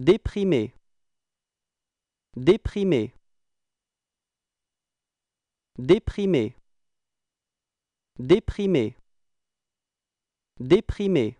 Déprimé déprimé déprimé déprimé déprimé